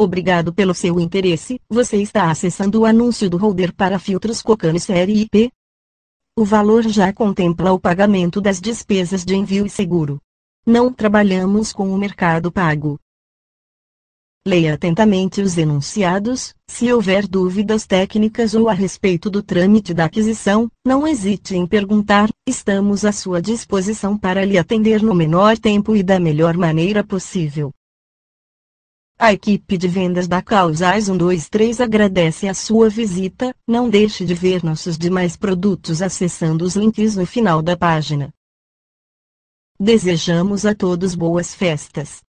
Obrigado pelo seu interesse. Você está acessando o anúncio do holder para filtros Cocan série IP. O valor já contempla o pagamento das despesas de envio e seguro. Não trabalhamos com o mercado pago. Leia atentamente os enunciados. Se houver dúvidas técnicas ou a respeito do trâmite da aquisição, não hesite em perguntar. Estamos à sua disposição para lhe atender no menor tempo e da melhor maneira possível. A equipe de vendas da Causais 123 agradece a sua visita. Não deixe de ver nossos demais produtos acessando os links no final da página. Desejamos a todos boas festas.